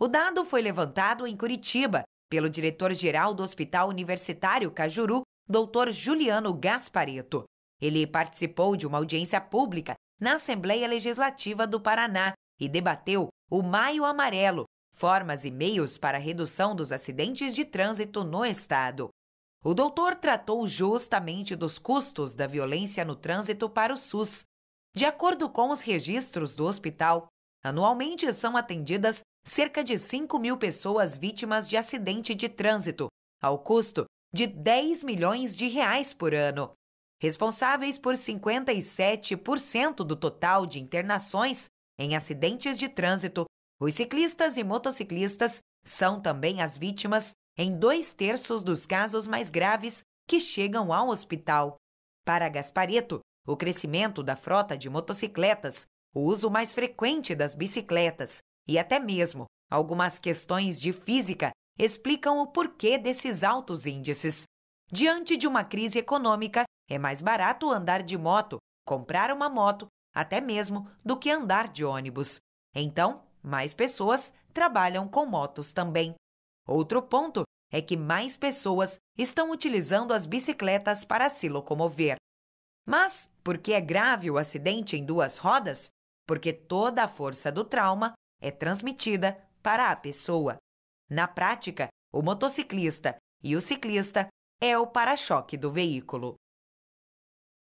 O dado foi levantado em Curitiba pelo diretor-geral do Hospital Universitário Cajuru, Dr. Juliano Gaspareto. Ele participou de uma audiência pública na Assembleia Legislativa do Paraná e debateu o Maio Amarelo, formas e meios para redução dos acidentes de trânsito no estado. O doutor tratou justamente dos custos da violência no trânsito para o SUS. De acordo com os registros do hospital, anualmente são atendidas cerca de 5 mil pessoas vítimas de acidente de trânsito, ao custo de 10 milhões de reais por ano. Responsáveis por 57% do total de internações em acidentes de trânsito, os ciclistas e motociclistas são também as vítimas em dois terços dos casos mais graves que chegam ao hospital. Para Gasparito, o crescimento da frota de motocicletas, o uso mais frequente das bicicletas e até mesmo algumas questões de física explicam o porquê desses altos índices. Diante de uma crise econômica, é mais barato andar de moto, comprar uma moto, até mesmo, do que andar de ônibus. Então, mais pessoas trabalham com motos também. Outro ponto é que mais pessoas estão utilizando as bicicletas para se locomover. Mas, por que é grave o acidente em duas rodas? Porque toda a força do trauma é transmitida para a pessoa. Na prática, o motociclista e o ciclista é o para-choque do veículo.